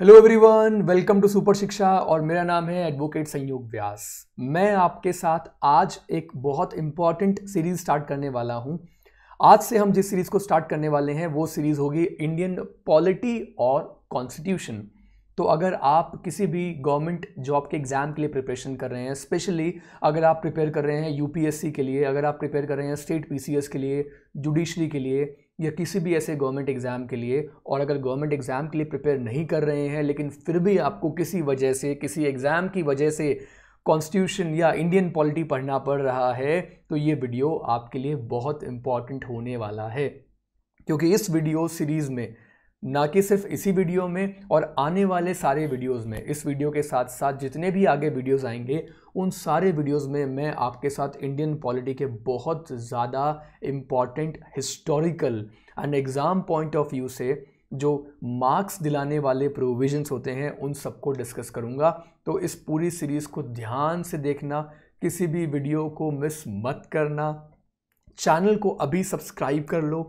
Hello everyone welcome to super Shiksha और मेरा नाम है एडवोकेट संयोग व्यास मैं आपके साथ आज एक बहुत इम्पॉर्टेंट सीरीज़ स्टार्ट करने वाला हूं आज से हम जिस सीरीज़ को स्टार्ट करने वाले हैं वो सीरीज़ होगी इंडियन पॉलिटी और कॉन्स्टिट्यूशन तो अगर आप किसी भी गवर्नमेंट जॉब के एग्ज़ाम के लिए प्रिपरेशन कर रहे हैं स्पेशली अगर आप प्रिपेयर कर रहे हैं यूपीएससी के लिए अगर आप प्रिपेयर कर रहे हैं स्टेट पीसीएस के लिए जुडिशरी के लिए या किसी भी ऐसे गवर्नमेंट एग्ज़ाम के लिए और अगर गवर्नमेंट एग्ज़ाम के लिए प्रिपेयर नहीं कर रहे हैं लेकिन फिर भी आपको किसी वजह से किसी एग्ज़ाम की वजह से कॉन्स्टिट्यूशन या इंडियन पॉलिटी पढ़ना पड़ रहा है तो ये वीडियो आपके लिए बहुत इम्पॉर्टेंट होने वाला है क्योंकि इस वीडियो सीरीज़ में ना कि सिर्फ इसी वीडियो में और आने वाले सारे वीडियोस में इस वीडियो के साथ साथ जितने भी आगे वीडियोस आएंगे उन सारे वीडियोस में मैं आपके साथ इंडियन पॉलिटी के बहुत ज़्यादा important historical and exam point of view से जो मार्क्स दिलाने वाले प्रोविजंस होते हैं उन सबको डिस्कस करूँगा तो इस पूरी सीरीज़ को ध्यान से देखना किसी भी वीडियो को मिस मत करना चैनल को अभी सब्सक्राइब कर लो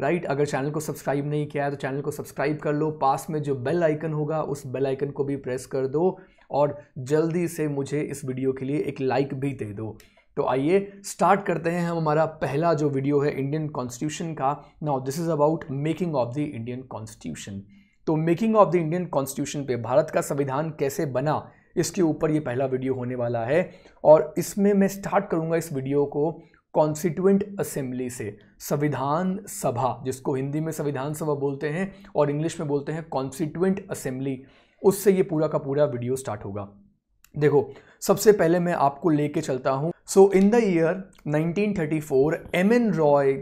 राइट अगर चैनल को सब्सक्राइब नहीं किया है तो चैनल को सब्सक्राइब कर लो पास में जो बेल आइकन होगा उस बेल आइकन को भी प्रेस कर दो और जल्दी से मुझे इस वीडियो के लिए एक लाइक भी दे दो तो आइए स्टार्ट करते हैं हम हमारा पहला जो वीडियो है इंडियन कॉन्स्टिट्यूशन का now this is about making of the Indian constitution तो making of the Indian constitution पे भारत का संविधान कैसे बना इसके ऊपर ये पहला वीडियो होने वाला है और इसमें मैं स्टार्ट करूँगा इस वीडियो को कॉन्स्टिट्यूंट असेंबली से संविधान सभा जिसको हिंदी में संविधान सभा बोलते हैं और इंग्लिश में बोलते हैं कॉन्स्टिट्यूंट असेंबली उससे ये पूरा का पूरा वीडियो स्टार्ट होगा देखो सबसे पहले मैं आपको लेके चलता हूँ so in the year 1934 M N Roy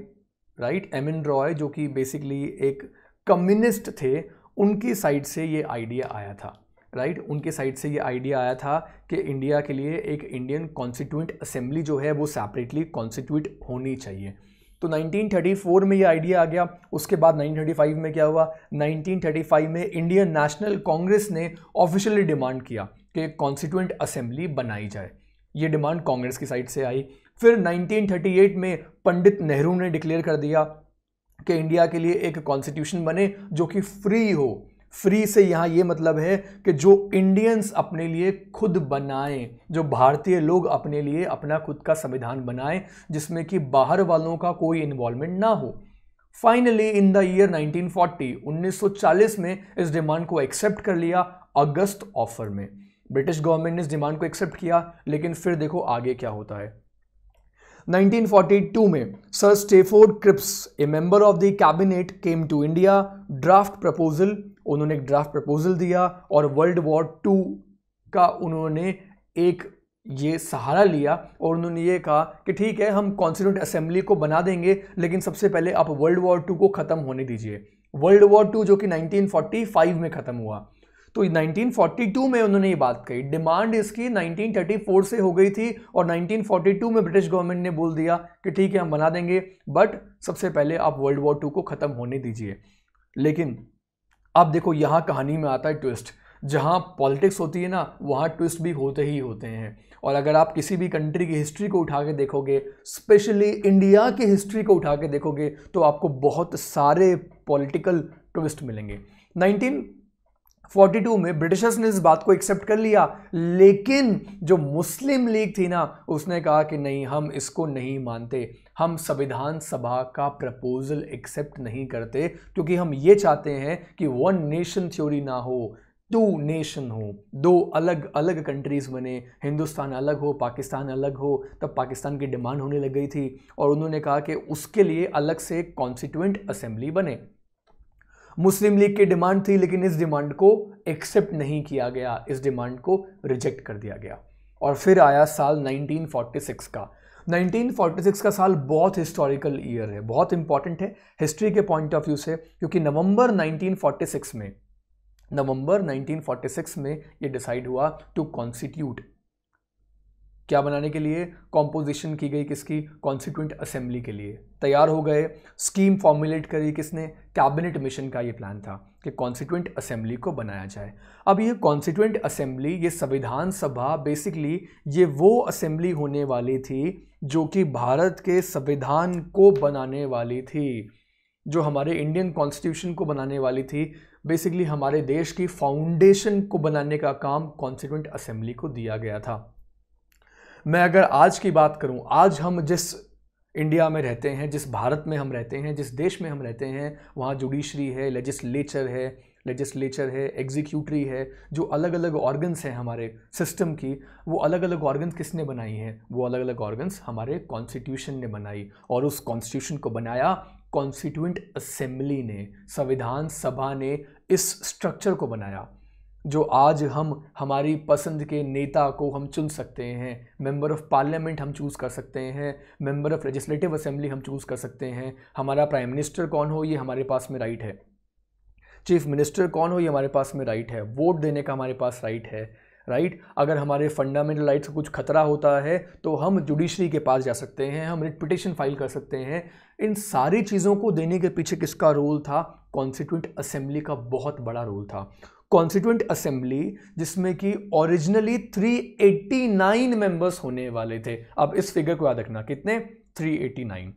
right M N Roy जो कि बेसिकली एक कम्युनिस्ट थे उनकी साइड से ये आइडिया आया था राइट उनके साइड से ये आइडिया आया था कि इंडिया के लिए एक इंडियन कॉन्स्टिट्यूंट असेंबली जो है वो सेपरेटली कॉन्स्टिट्यूट होनी चाहिए तो 1934 में ये आइडिया आ गया उसके बाद 1935 में क्या हुआ 1935 में इंडियन नेशनल कांग्रेस ने ऑफिशियली डिमांड किया कि कॉन्स्टिट्यूंट असेंबली बनाई जाए ये डिमांड कांग्रेस की साइड से आई फिर 1938 में पंडित नेहरू ने डिक्लेयर कर दिया कि इंडिया के लिए एक कॉन्स्टिट्यूशन बने जो कि फ्री हो फ्री से यहाँ ये मतलब है कि जो इंडियंस अपने लिए खुद बनाएं जो भारतीय लोग अपने लिए अपना खुद का संविधान बनाएं जिसमें कि बाहर वालों का कोई इन्वॉल्वमेंट ना हो फाइनली इन द ईयर 1940 1940 में इस डिमांड को एक्सेप्ट कर लिया अगस्त ऑफर में ब्रिटिश गवर्नमेंट ने इस डिमांड को एक्सेप्ट किया लेकिन फिर देखो आगे क्या होता है 1942 में sir Stafford Cripps a member of the cabinet came to India draft proposal उन्होंने एक ड्राफ्ट प्रपोजल दिया और वर्ल्ड वॉर टू का उन्होंने एक ये सहारा लिया और उन्होंने ये कहा कि ठीक है हम कॉन्स्टिट्यूंट असेंबली को बना देंगे लेकिन सबसे पहले आप वर्ल्ड वॉर टू को ख़त्म होने दीजिए वर्ल्ड वॉर टू जो कि 1945 में ख़त्म हुआ तो 1942 में उन्होंने ये बात कही डिमांड इसकी 1934 से हो गई थी और 1942 में ब्रिटिश गवर्नमेंट ने बोल दिया कि ठीक है हम बना देंगे बट सबसे पहले आप वर्ल्ड वॉर टू को ख़त्म होने दीजिए लेकिन अब देखो यहाँ कहानी में आता है ट्विस्ट जहाँ पॉलिटिक्स होती है ना वहाँ ट्विस्ट भी होते ही होते हैं और अगर आप किसी भी कंट्री की हिस्ट्री को उठा के देखोगे स्पेशली इंडिया की हिस्ट्री को उठा के देखोगे तो आपको बहुत सारे पॉलिटिकल ट्विस्ट मिलेंगे 42 में ब्रिटिशर्स ने इस बात को एक्सेप्ट कर लिया लेकिन जो मुस्लिम लीग थी ना उसने कहा कि नहीं हम इसको नहीं मानते हम संविधान सभा का प्रपोजल एक्सेप्ट नहीं करते क्योंकि हम ये चाहते हैं कि वन नेशन थ्योरी ना हो टू नेशन हो दो अलग अलग कंट्रीज़ बने हिंदुस्तान अलग हो पाकिस्तान अलग हो तब पाकिस्तान की डिमांड होने लग गई थी और उन्होंने कहा कि उसके लिए अलग से कॉन्स्टिट्यूंट असेंबली बने मुस्लिम लीग की डिमांड थी लेकिन इस डिमांड को एक्सेप्ट नहीं किया गया इस डिमांड को रिजेक्ट कर दिया गया और फिर आया साल 1946 का 1946 का साल बहुत हिस्टोरिकल ईयर है बहुत इंपॉर्टेंट है हिस्ट्री के पॉइंट ऑफ व्यू से क्योंकि नवंबर 1946 में नवंबर 1946 में ये डिसाइड हुआ टू कॉन्स्टिट्यूट क्या बनाने के लिए कॉम्पोजिशन की गई किसकी कॉन्स्टिट्यूंट असेंबली के लिए तैयार हो गए स्कीम फॉर्मुलेट करी किसने कैबिनेट मिशन का ये प्लान था कि कॉन्सिक्वेंट असेंबली को बनाया जाए अब ये कॉन्सिक्वेंट असेंबली ये संविधान सभा बेसिकली ये वो असेंबली होने वाली थी जो कि भारत के संविधान को बनाने वाली थी जो हमारे इंडियन कॉन्स्टिट्यूशन को बनाने वाली थी बेसिकली हमारे देश की फाउंडेशन को बनाने का काम कॉन्सिक्वेंट असेंबली को दिया गया था मैं अगर आज की बात करूं आज हम जिस इंडिया में रहते हैं जिस भारत में हम रहते हैं जिस देश में हम रहते हैं वहाँ जुडिशरी है लेजिस्लेचर है लेजिस्लेचर है एग्जीक्यूटरी है जो अलग अलग ऑर्गन्स हैं हमारे सिस्टम की वो अलग अलग ऑर्गन्स किसने बनाई हैं वो अलग अलग ऑर्गन्स हमारे कॉन्स्टिट्यूशन ने बनाई और उस कॉन्स्टिट्यूशन को बनाया कॉन्स्टिट्यूंट असेंबली ने संविधान सभा ने इस स्ट्रक्चर को बनाया जो आज हम हमारी पसंद के नेता को हम चुन सकते हैं मेंबर ऑफ़ पार्लियामेंट हम चूज़ कर सकते हैं मेंबर ऑफ़ लेजिस्लेटिव असेंबली हम चूज़ कर सकते हैं हमारा प्राइम मिनिस्टर कौन हो ये हमारे पास में राइट है चीफ मिनिस्टर कौन हो ये हमारे पास में राइट है वोट देने का हमारे पास राइट है राइट right? अगर हमारे फंडामेंटल राइट्स को कुछ खतरा होता है तो हम जुडिशरी के पास जा सकते हैं हम रिट पिटिशन फाइल कर सकते हैं इन सारी चीज़ों को देने के पीछे किसका रोल था कॉन्स्टिट्यूंट असेंबली का बहुत बड़ा रोल था कॉन्स्टिट्यूंट असेंबली जिसमें कि ओरिजिनली 389 मेंबर्स होने वाले थे अब इस फिगर को याद रखना कितने 389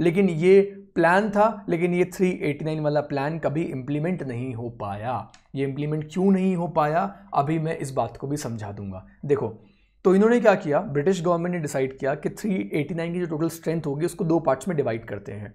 लेकिन ये प्लान था लेकिन ये 389 वाला प्लान कभी इंप्लीमेंट नहीं हो पाया ये इंप्लीमेंट क्यों नहीं हो पाया अभी मैं इस बात को भी समझा दूंगा देखो तो इन्होंने क्या किया ब्रिटिश गवर्नमेंट ने डिसाइड किया कि 389 की जो टोटल स्ट्रेंथ होगी उसको दो पार्ट्स में डिवाइड करते हैं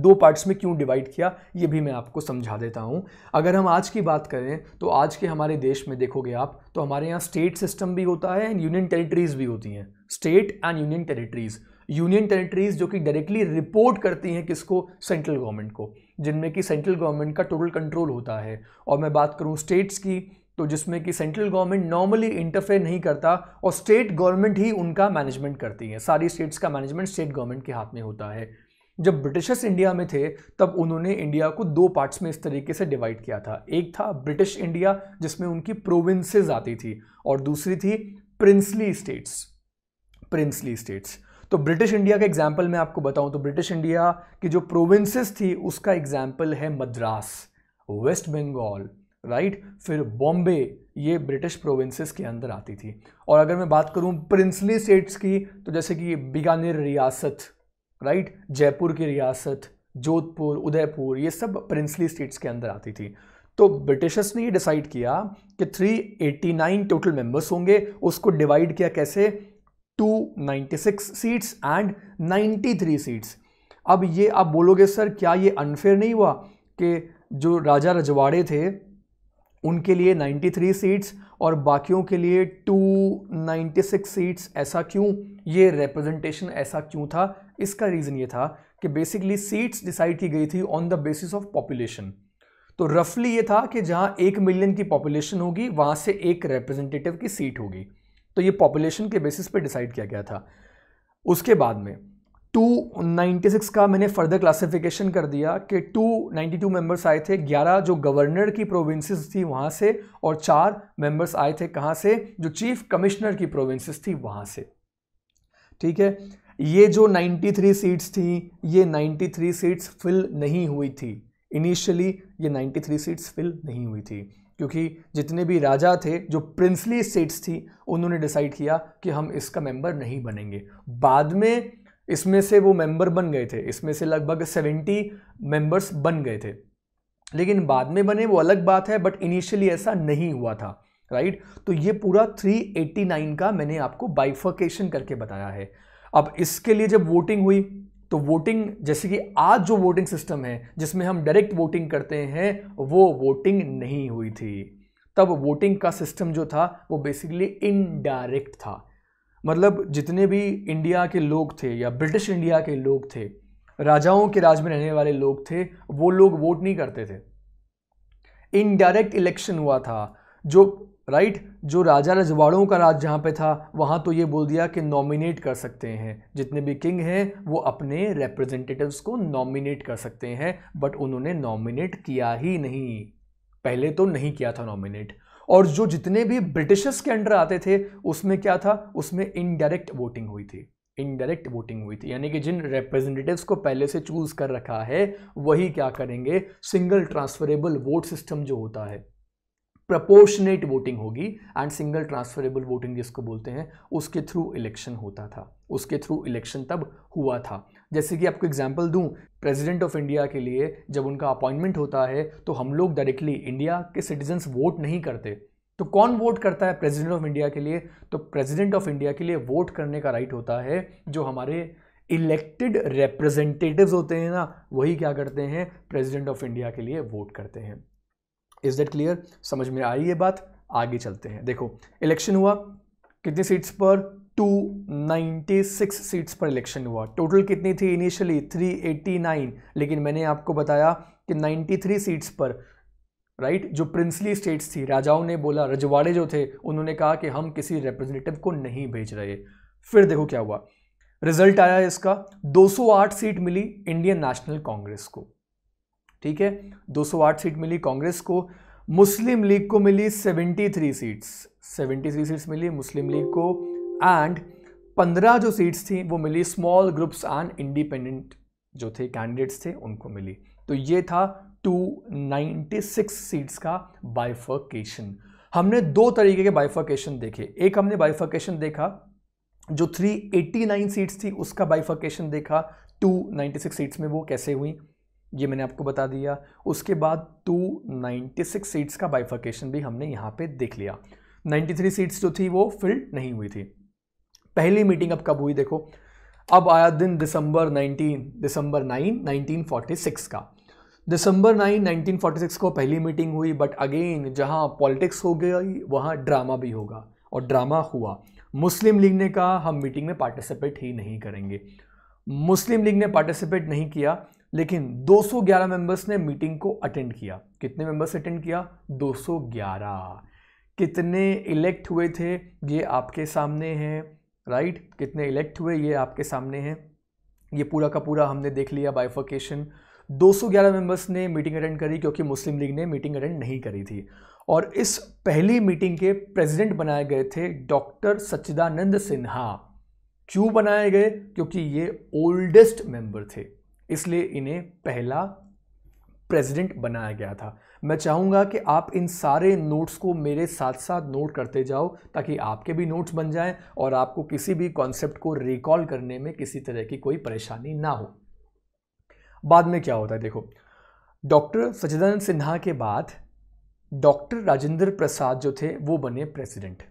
दो पार्ट्स में क्यों डिवाइड किया ये भी मैं आपको समझा देता हूँ अगर हम आज की बात करें तो आज के हमारे देश में देखोगे आप तो हमारे यहाँ स्टेट सिस्टम भी होता है एंड यूनियन टेरिटरीज़ भी होती हैं state and union territories union territories जो कि डायरेक्टली रिपोर्ट करती हैं किसको सेंट्रल गवर्नमेंट को जिनमें कि सेंट्रल गवर्नमेंट का टोटल कंट्रोल होता है और मैं बात करूँ स्टेट्स की तो जिसमें कि सेंट्रल गवर्नमेंट नॉर्मली इंटरफेयर नहीं करता और स्टेट गवर्नमेंट ही उनका मैनेजमेंट करती है सारी स्टेट्स का मैनेजमेंट स्टेट गवर्नमेंट के हाथ में होता है जब ब्रिटिशर्स इंडिया में थे तब उन्होंने इंडिया को दो पार्ट्स में इस तरीके से डिवाइड किया था एक था ब्रिटिश इंडिया जिसमें उनकी प्रोविंसेस आती थी और दूसरी थी प्रिंसली स्टेट्स प्रिंसली स्टेट्स तो ब्रिटिश इंडिया का एग्जाम्पल मैं आपको बताऊं तो ब्रिटिश इंडिया की जो प्रोविंसेस थी उसका एग्जाम्पल है मद्रास वेस्ट बंगाल राइट फिर बॉम्बे ये ब्रिटिश प्रोविंसेस के अंदर आती थी और अगर मैं बात करूं प्रिंसली स्टेट्स की तो जैसे कि बीकानेर रियासत राइट जयपुर की रियासत जोधपुर उदयपुर ये सब प्रिंसली स्टेट्स के अंदर आती थी तो ब्रिटिशर्स ने ये डिसाइड किया कि 389 टोटल मेंबर्स होंगे उसको डिवाइड किया कैसे 296 सीट्स एंड 93 सीट्स अब ये आप बोलोगे सर क्या ये अनफेयर नहीं हुआ कि जो राजा रजवाड़े थे उनके लिए 93 सीट्स और बाकियों के लिए 296 सीट्स ऐसा क्यों ये रिप्रेजेंटेशन ऐसा क्यों था इसका रीज़न ये था कि बेसिकली सीट्स डिसाइड की गई थी on the basis of population तो रफली ये था कि जहाँ एक मिलियन की पॉपुलेशन होगी वहाँ से एक रिप्रेजेंटेटिव की सीट होगी तो ये पॉपुलेशन के बेसिस पे डिसाइड किया गया था उसके बाद में 296 का मैंने फर्दर क्लासिफिकेशन कर दिया कि 292 मेंबर्स आए थे 11 जो गवर्नर की प्रोविंसेस थी वहाँ से और चार मेंबर्स आए थे कहाँ से जो चीफ कमिश्नर की प्रोविंसेस थी वहाँ से ठीक है ये जो 93 सीट्स थी ये 93 सीट्स फिल नहीं हुई थी इनिशियली ये 93 सीट्स फिल नहीं हुई थी क्योंकि जितने भी राजा थे जो प्रिंसली स्टेट्स थी उन्होंने डिसाइड किया कि हम इसका मेंबर नहीं बनेंगे बाद में इसमें से वो मेंबर बन गए थे इसमें से लगभग सेवेंटी मेंबर्स बन गए थे लेकिन बाद में बने वो अलग बात है बट इनिशियली ऐसा नहीं हुआ था राइट तो ये पूरा 389 का मैंने आपको बाइफर्केशन करके बताया है अब इसके लिए जब वोटिंग हुई तो वोटिंग जैसे कि आज जो वोटिंग सिस्टम है जिसमें हम डायरेक्ट वोटिंग करते हैं वो वोटिंग नहीं हुई थी तब वोटिंग का सिस्टम जो था वो बेसिकली इनडायरेक्ट था मतलब जितने भी इंडिया के लोग थे या ब्रिटिश इंडिया के लोग थे राजाओं के राज में रहने वाले लोग थे वो लोग वोट नहीं करते थे इनडायरेक्ट इलेक्शन हुआ था जो राइट जो राजा रजवाड़ों का राज जहाँ पे था वहाँ तो ये बोल दिया कि नॉमिनेट कर सकते हैं जितने भी किंग हैं वो अपने रिप्रेजेंटेटिव्स को नॉमिनेट कर सकते हैं बट उन्होंने नॉमिनेट किया ही नहीं पहले तो नहीं किया था नॉमिनेट और जो जितने भी ब्रिटिशर्स के अंडर आते थे उसमें क्या था उसमें इनडायरेक्ट वोटिंग हुई थी इनडायरेक्ट वोटिंग हुई थी यानी कि जिन रिप्रेजेंटेटिव्स को पहले से चूज कर रखा है वही क्या करेंगे सिंगल ट्रांसफरेबल वोट सिस्टम जो होता है प्रपोर्शनेट वोटिंग होगी एंड सिंगल ट्रांसफरेबल वोटिंग जिसको बोलते हैं उसके थ्रू इलेक्शन होता था उसके थ्रू इलेक्शन तब हुआ था जैसे कि आपको एग्जाम्पल दूं प्रेसिडेंट ऑफ इंडिया के लिए जब उनका अपॉइंटमेंट होता है तो हम लोग डायरेक्टली इंडिया के सिटीजन्स वोट नहीं करते तो कौन वोट करता है प्रेसिडेंट ऑफ इंडिया के लिए तो प्रेसिडेंट ऑफ इंडिया के लिए वोट करने का राइट होता है जो हमारे इलेक्टेड रिप्रेजेंटेटिव्स होते हैं ना वही क्या करते हैं प्रेसिडेंट ऑफ इंडिया के लिए वोट करते हैं इज़ दैट क्लियर समझ में आई ये बात आगे चलते हैं देखो इलेक्शन हुआ कितनी सीट्स पर 296 सीट्स पर इलेक्शन हुआ टोटल कितनी थी इनिशियली 389 लेकिन मैंने आपको बताया कि 93 सीट्स पर राइट जो प्रिंसली स्टेट्स थी राजाओं ने बोला रजवाड़े जो थे उन्होंने कहा कि हम किसी रिप्रेजेंटेटिव को नहीं भेज रहे फिर देखो क्या हुआ रिजल्ट आया इसका 208 सीट मिली इंडियन नेशनल कांग्रेस को ठीक है 208 सीट मिली कांग्रेस को मुस्लिम लीग को मिली 73 सीट्स 73 सीट्स मिली मुस्लिम लीग को एंड 15 जो सीट्स थी वो मिली स्मॉल ग्रुप्स एंड इंडिपेंडेंट जो थे कैंडिडेट्स थे उनको मिली तो ये था 296 सीट्स का बाइफर्केशन हमने दो तरीके के बाइफर्केशन देखे एक हमने बाइफर्केशन देखा जो 389 सीट्स थी उसका बाइफर्केशन देखा 296 सीट्स में वो कैसे हुई ये मैंने आपको बता दिया उसके बाद 296 सीट्स का बाइफर्केशन भी हमने यहाँ पे देख लिया 93 सीट्स जो थी वो फिल नहीं हुई थी पहली मीटिंग अब कब हुई देखो अब आया दिन दिसंबर 19 दिसंबर 9 1946 का दिसंबर 9 1946 को पहली मीटिंग हुई बट अगेन जहाँ पॉलिटिक्स हो गई वहाँ ड्रामा भी होगा और ड्रामा हुआ मुस्लिम लीग ने कहा हम मीटिंग में पार्टिसिपेट ही नहीं करेंगे मुस्लिम लीग ने पार्टिसिपेट नहीं किया लेकिन 211 मेंबर्स ने मीटिंग को अटेंड किया कितने मेंबर्स अटेंड किया 211 कितने इलेक्ट हुए थे ये आपके सामने हैं राइट कितने इलेक्ट हुए ये आपके सामने हैं ये पूरा का पूरा हमने देख लिया बाइफोकेशन 211 मेंबर्स ने मीटिंग अटेंड करी क्योंकि मुस्लिम लीग ने मीटिंग अटेंड नहीं करी थी और इस पहली मीटिंग के प्रेसिडेंट बनाए गए थे डॉक्टर सच्चिदानंद सिन्हा क्यों बनाए गए क्योंकि ये ओल्डेस्ट मेंबर थे इसलिए इन्हें पहला प्रेसिडेंट बनाया गया था मैं चाहूँगा कि आप इन सारे नोट्स को मेरे साथ साथ नोट करते जाओ ताकि आपके भी नोट्स बन जाएं और आपको किसी भी कॉन्सेप्ट को रिकॉल करने में किसी तरह की कोई परेशानी ना हो बाद में क्या होता है देखो डॉक्टर सचिदानंद सिन्हा के बाद डॉक्टर राजेंद्र प्रसाद जो थे वो बने प्रेसिडेंट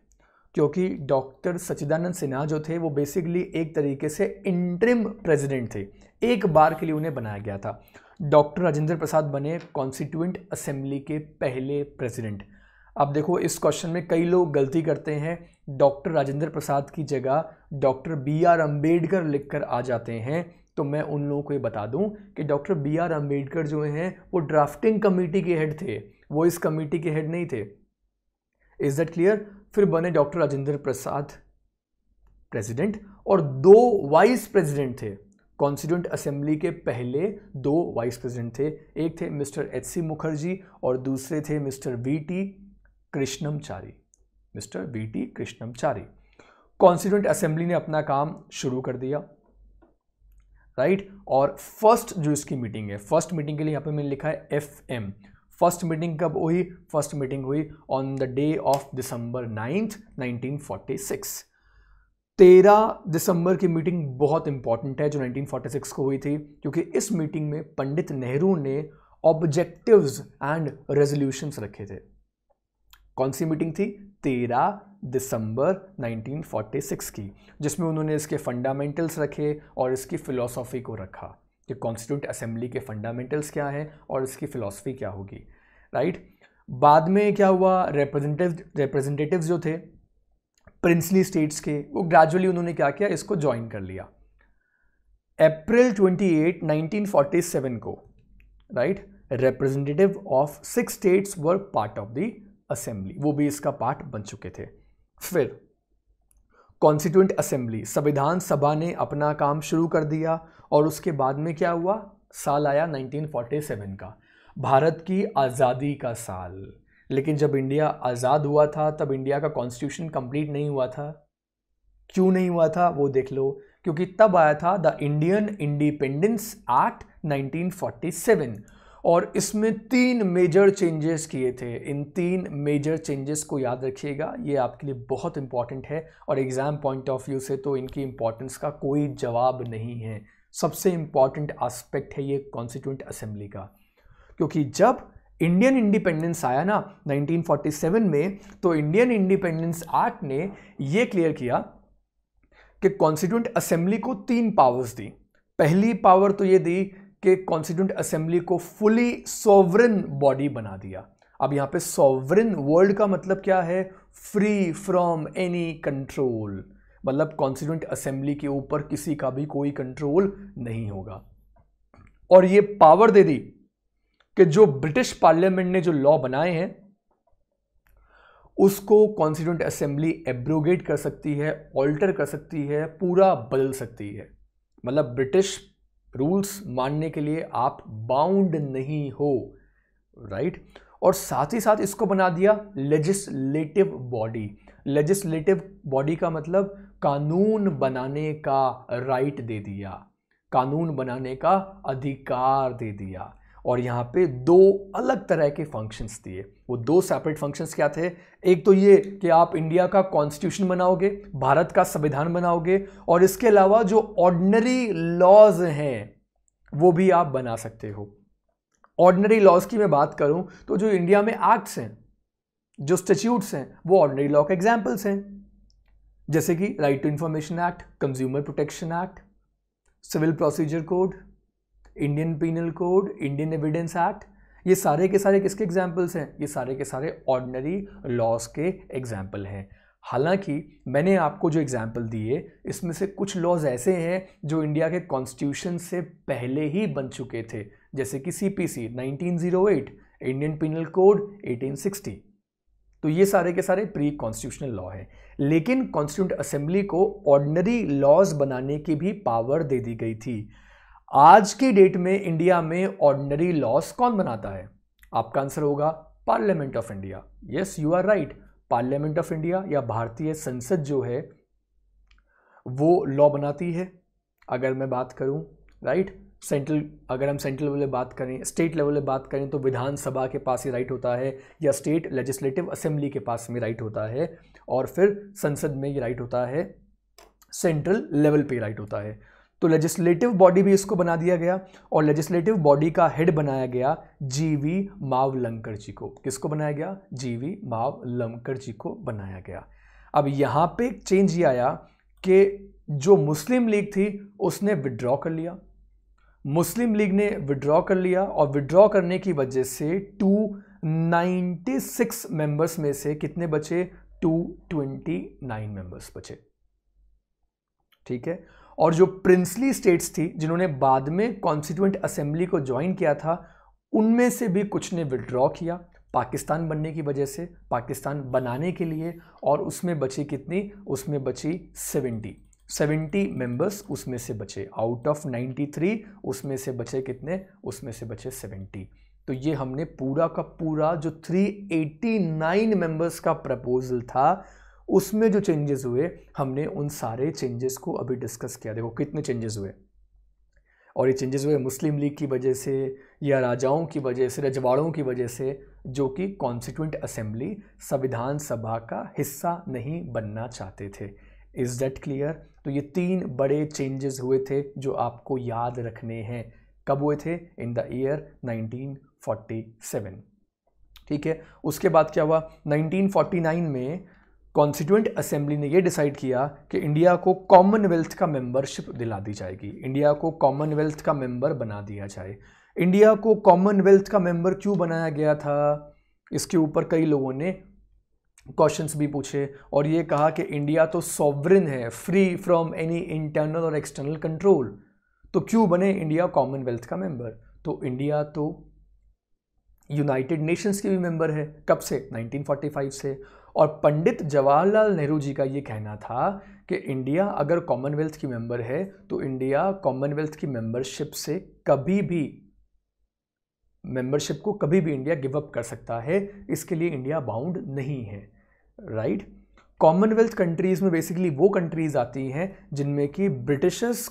क्योंकि डॉक्टर सचिदानंद सिन्हा जो थे वो बेसिकली एक तरीके से इंटरिम प्रेसिडेंट थे एक बार के लिए उन्हें बनाया गया था डॉक्टर राजेंद्र प्रसाद बने कॉन्स्टिट्यूंट असेंबली के पहले प्रेसिडेंट अब देखो इस क्वेश्चन में कई लोग गलती करते हैं डॉक्टर राजेंद्र प्रसाद की जगह डॉक्टर बी आर अम्बेडकर लिख कर आ जाते हैं तो मैं उन लोगों को ये बता दूं कि डॉक्टर बी आर अम्बेडकर जो हैं वो ड्राफ्टिंग कमेटी के हेड थे वो इस कमेटी के हेड नहीं थे इज़ दैट क्लियर फिर बने डॉक्टर राजेंद्र प्रसाद प्रेसिडेंट और दो वाइस प्रेसिडेंट थे कॉन्स्टिट्यूंट असेंबली के पहले दो वाइस प्रेसिडेंट थे एक थे मिस्टर एच सी मुखर्जी और दूसरे थे mister V T Krishnamachari mister V T Krishnamachari constituent assembly ने अपना काम शुरू कर दिया राइट right? और फर्स्ट जो इसकी मीटिंग है फर्स्ट मीटिंग के लिए यहाँ पे मैंने लिखा है एफ एम फर्स्ट मीटिंग कब हुई फर्स्ट मीटिंग हुई on the day of December ninth 1946 तेरह दिसंबर की मीटिंग बहुत इंपॉर्टेंट है जो 1946 को हुई थी क्योंकि इस मीटिंग में पंडित नेहरू ने ऑब्जेक्टिव्स एंड रेजोल्यूशंस रखे थे कौन सी मीटिंग थी तेरह दिसंबर 1946 की जिसमें उन्होंने इसके फंडामेंटल्स रखे और इसकी फिलॉसफी को रखा कि कॉन्स्टिट्यूंट असेंबली के फंडामेंटल्स क्या हैं और इसकी फिलॉसफी क्या होगी राइट बाद में क्या हुआ रिप्रेजेंटेटिव रिप्रेजेंटेटिव्स जो थे प्रिंसली स्टेट्स के वो ग्रेजुअली उन्होंने क्या किया इसको ज्वाइन कर लिया अप्रैल 28, 1947 को right representative of six states were part of the assembly वो भी इसका पार्ट बन चुके थे फिर कॉन्स्टिट्यूंट असेंबली संविधान सभा ने अपना काम शुरू कर दिया और उसके बाद में क्या हुआ साल आया 1947 का भारत की आज़ादी का साल लेकिन जब इंडिया आज़ाद हुआ था तब इंडिया का कॉन्स्टिट्यूशन कंप्लीट नहीं हुआ था क्यों नहीं हुआ था वो देख लो क्योंकि तब आया था द इंडियन इंडिपेंडेंस एक्ट 1947 और इसमें तीन मेजर चेंजेस किए थे इन तीन मेजर चेंजेस को याद रखिएगा ये आपके लिए बहुत इंपॉर्टेंट है और एग्ज़ाम पॉइंट ऑफ व्यू से तो इनकी इंपॉर्टेंस का कोई जवाब नहीं है सबसे इंपॉर्टेंट आस्पेक्ट है ये कॉन्स्टिट्यूंट असेंबली का क्योंकि जब इंडियन इंडिपेंडेंस आया ना 1947 में तो इंडियन इंडिपेंडेंस एक्ट ने ये क्लियर किया कि कॉन्स्टिट्यूंट असेंबली को तीन पावर्स दी पहली पावर तो ये दी के कॉन्स्टिट्यूंट असेंबली को फुली सोवरन बॉडी बना दिया अब यहां पे सोवरन वर्ल्ड का मतलब क्या है फ्री फ्रॉम एनी कंट्रोल मतलब कॉन्स्टिट्यूंट असेंबली के ऊपर किसी का भी कोई कंट्रोल नहीं होगा और ये पावर दे दी कि जो ब्रिटिश पार्लियामेंट ने जो लॉ बनाए हैं उसको कॉन्स्टिट्यूंट असेंबली एब्रोगेट कर सकती है ऑल्टर कर सकती है पूरा बदल सकती है मतलब ब्रिटिश रूल्स मानने के लिए आप बाउंड नहीं हो राइट right? और साथ ही साथ इसको बना दिया लेजिस्लेटिव बॉडी लेजिस्लेटिव बॉडी का मतलब कानून बनाने का राइट दे दिया कानून बनाने का अधिकार दे दिया और यहाँ पे दो अलग तरह के फंक्शंस दिए वो दो सेपरेट फंक्शंस क्या थे एक तो ये कि आप इंडिया का कॉन्स्टिट्यूशन बनाओगे भारत का संविधान बनाओगे और इसके अलावा जो ऑर्डनरी लॉज हैं वो भी आप बना सकते हो ऑर्डनरी लॉज की मैं बात करूं तो जो इंडिया में एक्ट्स हैं जो स्टेच्यूट्स हैं वो ऑर्डनरी लॉ के एग्जाम्पल्स हैं जैसे कि right to information act consumer protection act civil procedure code Indian penal code Indian evidence act ये सारे के सारे किसके एग्जाम्पल्स हैं ये सारे के सारे ऑर्डनरी लॉज के एग्जाम्पल हैं हालांकि मैंने आपको जो एग्जाम्पल दिए इसमें से कुछ लॉज ऐसे हैं जो इंडिया के कॉन्स्टिट्यूशन से पहले ही बन चुके थे जैसे कि C C P nineteen zero eight Indian penal code eighteen sixty तो ये सारे के सारे प्री कॉन्स्टिट्यूशनल लॉ हैं लेकिन कॉन्स्टिट्यूंट असेंबली को ऑर्डनरी लॉज बनाने की भी पावर दे दी गई थी आज की डेट में इंडिया में ऑर्डिनरी लॉस कौन बनाता है आपका आंसर होगा parliament of India yes you are right parliament of India या भारतीय संसद जो है वो लॉ बनाती है अगर मैं बात करूं राइट right? सेंट्रल अगर हम सेंट्रल लेवल बात करें स्टेट लेवल पर बात करें तो विधानसभा के पास ही राइट होता है या स्टेट लेजिस्लेटिव असेंबली के पास में राइट होता है और फिर संसद में ये राइट होता है सेंट्रल लेवल पे राइट होता है तो लेजिस्लेटिव बॉडी भी इसको बना दिया गया और लेजिस्लेटिव बॉडी का हेड बनाया गया जीवी मावलंकर जी को किसको बनाया गया जीवी मावलंकर जी को बनाया गया अब यहाँ पे एक चेंज ये आया कि जो मुस्लिम लीग थी उसने विड्रॉ कर लिया मुस्लिम लीग ने विड्रॉ कर लिया और विड्रॉ करने की वजह से 296 मेंबर्स में से कितने बचे 229 मेंबर्स बचे ठीक है और जो प्रिंसली स्टेट्स थी जिन्होंने बाद में कॉन्स्टिट्यूंट असेंबली को ज्वाइन किया था उनमें से भी कुछ ने विड्रॉ किया पाकिस्तान बनने की वजह से पाकिस्तान बनाने के लिए और उसमें बची कितनी उसमें बची सेवेंटी सेवेंटी मेंबर्स उसमें से बचे आउट ऑफ नाइन्टी थ्री उसमें से बचे कितने उसमें से बचे सेवेंटी तो ये हमने पूरा का पूरा जो थ्री एटी नाइन मेंबर्स का प्रपोजल था उसमें जो चेंजेस हुए हमने उन सारे चेंजेस को अभी डिस्कस किया देखो कितने चेंजेस हुए और ये चेंजेस हुए मुस्लिम लीग की वजह से या राजाओं की वजह से रजवाड़ों की वजह से जो कि कॉन्स्टिट्यूंट असेंबली संविधान सभा का हिस्सा नहीं बनना चाहते थे इज़ डेट क्लियर तो ये तीन बड़े चेंजेस हुए थे जो आपको याद रखने हैं कब हुए थे इन द ईयर 1947 ठीक है उसके बाद क्या हुआ 1949 में कॉन्स्टिट्यूंट असेंबली ने ये डिसाइड किया कि इंडिया को कॉमनवेल्थ का मेंबरशिप दिला दी जाएगी इंडिया को कॉमनवेल्थ का मेंबर बना दिया जाए इंडिया को कॉमनवेल्थ का मेंबर क्यों बनाया गया था इसके ऊपर कई लोगों ने क्वेश्चंस भी पूछे और ये कहा कि इंडिया तो सॉवरिन है फ्री फ्रॉम एनी इंटरनल और एक्सटर्नल कंट्रोल तो क्यों बने इंडिया कॉमनवेल्थ का मेंबर तो इंडिया तो यूनाइटेड नेशंस के भी मेंबर है कब से 1945 से और पंडित जवाहरलाल नेहरू जी का ये कहना था कि इंडिया अगर कॉमनवेल्थ की मेंबर है तो इंडिया कॉमनवेल्थ की मेंबरशिप से कभी भी मेंबरशिप को कभी भी इंडिया गिव अप कर सकता है इसके लिए इंडिया बाउंड नहीं है राइट कॉमनवेल्थ कंट्रीज़ में बेसिकली वो कंट्रीज़ आती हैं जिनमें कि ब्रिटिशर्स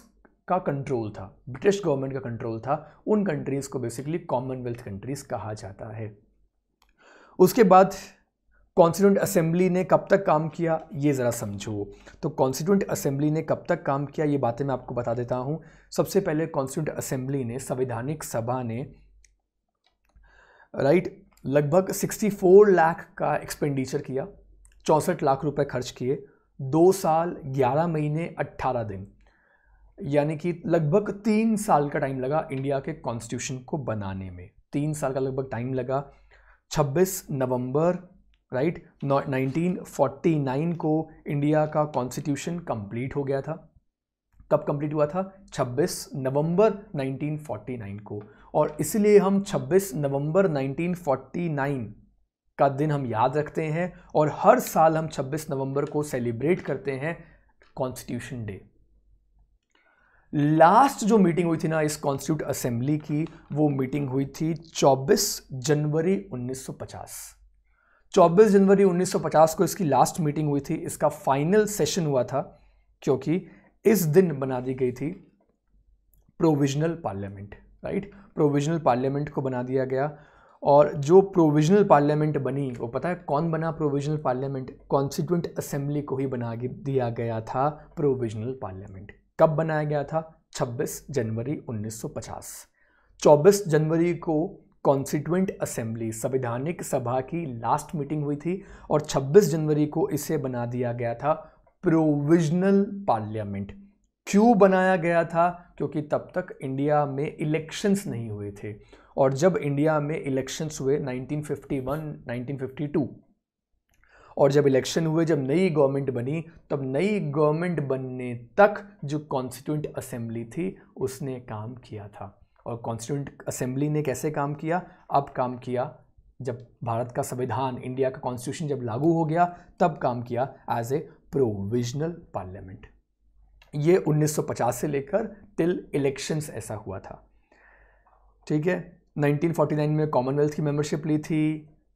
का कंट्रोल था ब्रिटिश गवर्नमेंट का कंट्रोल था उन कंट्रीज़ को बेसिकली कॉमनवेल्थ कंट्रीज़ कहा जाता है उसके बाद कॉन्स्टिट्यूंट असेंबली ने कब तक काम किया ये ज़रा समझो तो कॉन्स्टिट्यूंट असेंबली ने कब तक काम किया ये बातें मैं आपको बता देता हूँ सबसे पहले कॉन्स्टिट्यूंट असेंबली ने संवैधानिक सभा ने राइट लगभग 64 लाख का एक्सपेंडिचर किया चौंसठ लाख रुपए खर्च किए दो साल ग्यारह महीने अट्ठारह दिन यानी कि लगभग तीन साल का टाइम लगा इंडिया के कॉन्स्टिट्यूशन को बनाने में तीन साल का लगभग टाइम लगा 26 नवंबर राइट right? 1949 को इंडिया का कॉन्स्टिट्यूशन कंप्लीट हो गया था कब कंप्लीट हुआ था 26 नवंबर 1949 को और इसलिए हम 26 नवंबर 1949 का दिन हम याद रखते हैं और हर साल हम 26 नवंबर को सेलिब्रेट करते हैं कॉन्स्टिट्यूशन डे लास्ट जो मीटिंग हुई थी ना इस कॉन्स्टिट्यूट असेंबली की वो मीटिंग हुई थी 24 जनवरी 1950 24 जनवरी 1950 को इसकी लास्ट मीटिंग हुई थी इसका फाइनल सेशन हुआ था क्योंकि इस दिन बना दी गई थी provisional parliament right provisional parliament को बना दिया गया और जो प्रोविजनल पार्लियामेंट बनी वो पता है कौन बना प्रोविजनल पार्लियामेंट कॉन्स्टिट्यूंट असेंबली को ही बना दिया गया था प्रोविजनल पार्लियामेंट कब बनाया गया था 26 जनवरी 1950 24 जनवरी को कॉन्स्टिट्यूंट असेंबली संवैधानिक सभा की लास्ट मीटिंग हुई थी और 26 जनवरी को इसे बना दिया गया था प्रोविजनल पार्लियामेंट क्यों बनाया गया था क्योंकि तब तक इंडिया में इलेक्शंस नहीं हुए थे और जब इंडिया में इलेक्शंस हुए 1951, 1952 और जब इलेक्शन हुए जब नई गवर्नमेंट बनी तब नई गवर्नमेंट बनने तक जो कॉन्स्टिट्यूंट असेंबली थी उसने काम किया था और कॉन्स्टिट्यूंट असेंबली ने कैसे काम किया अब काम किया जब भारत का संविधान इंडिया का कॉन्स्टिट्यूशन जब लागू हो गया तब काम किया एज ए प्रोविजनल पार्लियामेंट ये 1950 से लेकर टिल इलेक्शंस ऐसा हुआ था ठीक है 1949 में कॉमनवेल्थ की मेंबरशिप ली थी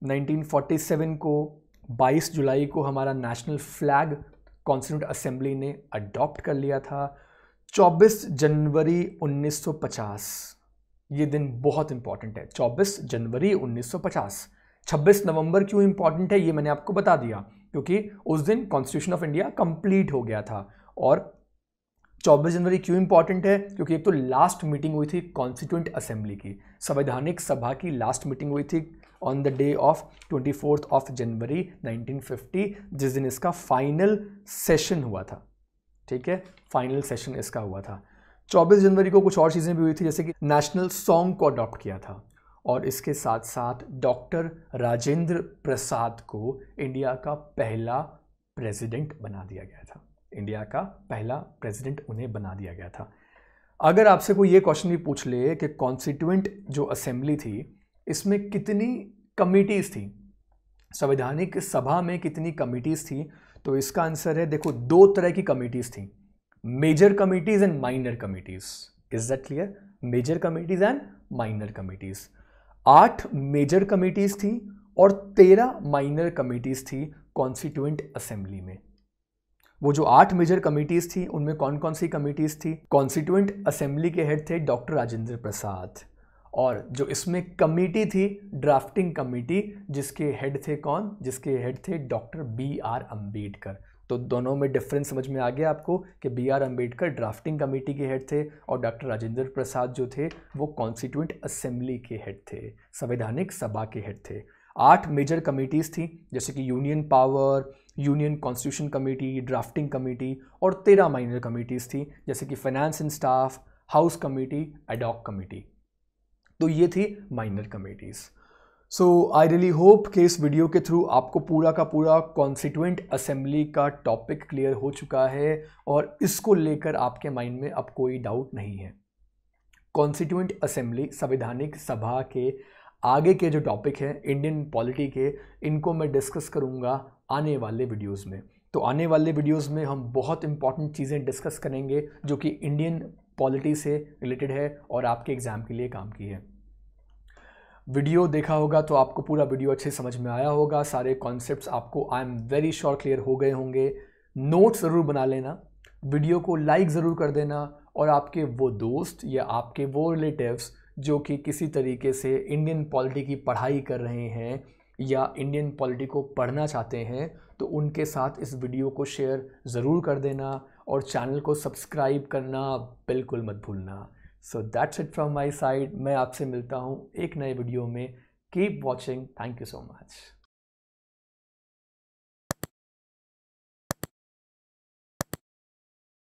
1947 को 22 जुलाई को हमारा नेशनल फ्लैग कॉन्स्टिट्यूट असेंबली ने अडॉप्ट कर लिया था 24 जनवरी ये दिन बहुत इंपॉर्टेंट है 24 जनवरी 1950 26 नवंबर क्यों इंपॉर्टेंट है ये मैंने आपको बता दिया क्योंकि उस दिन कॉन्स्टिट्यूशन ऑफ इंडिया कंप्लीट हो गया था और 24 जनवरी क्यों इंपॉर्टेंट है क्योंकि एक तो लास्ट मीटिंग हुई थी कॉन्स्टिट्यूंट असेंबली की संवैधानिक सभा की लास्ट मीटिंग हुई थी on the day of twenty fourth of January 1950 जिस दिन इसका फाइनल सेशन हुआ था ठीक है फाइनल सेशन इसका हुआ था 24 जनवरी को कुछ और चीज़ें भी हुई थी जैसे कि नेशनल सॉन्ग को अडॉप्ट किया था और इसके साथ साथ डॉक्टर राजेंद्र प्रसाद को इंडिया का पहला प्रेसिडेंट बना दिया गया था इंडिया का पहला प्रेसिडेंट उन्हें बना दिया गया था अगर आपसे कोई ये क्वेश्चन भी पूछ ले कि कॉन्स्टिट्यूंट जो असेंबली थी इसमें कितनी कमिटीज़ थी संवैधानिक सभा में कितनी कमिटीज़ थी तो इसका आंसर है देखो दो तरह की कमिटीज़ थी major committees and minor committees is that clear major committees and minor committees आठ मेजर कमिटीज थी और तेरह माइनर कमिटीज थी कॉन्स्टिट्यूंट असेंबली में वो जो आठ मेजर कमिटीज थी उनमें कौन कौन सी कमिटीज थी कॉन्स्टिट्यूंट असेंबली के हेड थे डॉक्टर राजेंद्र प्रसाद और जो इसमें कमेटी थी ड्राफ्टिंग कमेटी जिसके हेड थे कौन जिसके हेड थे डॉक्टर बी आर अम्बेडकर तो दोनों में डिफरेंस समझ में आ गया आपको कि B R Ambedkar drafting committee के हेड थे और डॉक्टर राजेंद्र प्रसाद जो थे वो कॉन्स्टिट्यूंट असेंबली के हेड थे संवैधानिक सभा के हेड थे आठ मेजर कमेटीज़ थी जैसे कि union power union constitution committee drafting committee और तेरह माइनर कमेटीज़ थी जैसे कि finance and staff house committee ad hoc committee तो ये थी minor committees so I really hope कि इस वीडियो के थ्रू आपको पूरा का पूरा कॉन्स्टिट्यूंट असेंबली का टॉपिक क्लियर हो चुका है और इसको लेकर आपके माइंड में अब कोई डाउट नहीं है कॉन्स्टिट्यूंट असेंबली संविधानिक सभा के आगे के जो टॉपिक हैं इंडियन पॉलिटी के इनको मैं डिस्कस करूँगा आने वाले वीडियोज़ में तो आने वाले वीडियोस में हम बहुत इंपॉर्टेंट चीज़ें डिस्कस करेंगे जो कि इंडियन पॉलिटी से रिलेटेड है और आपके एग्ज़ाम के लिए काम की है वीडियो देखा होगा तो आपको पूरा वीडियो अच्छे समझ में आया होगा सारे कॉन्सेप्ट्स आपको I am very sure clear हो गए होंगे नोट्स ज़रूर बना लेना वीडियो को लाइक ज़रूर कर देना और आपके वो दोस्त या आपके वो रिलेटिव्स जो कि किसी तरीके से इंडियन पॉलिटी की पढ़ाई कर रहे हैं या इंडियन पॉलिटी को पढ़ना चाहते हैं तो उनके साथ इस वीडियो को शेयर ज़रूर कर देना और चैनल को सब्सक्राइब करना बिल्कुल मत भूलना so that's it from my side मैं आपसे मिलता हूँ एक नए वीडियो में keep watching thank you so much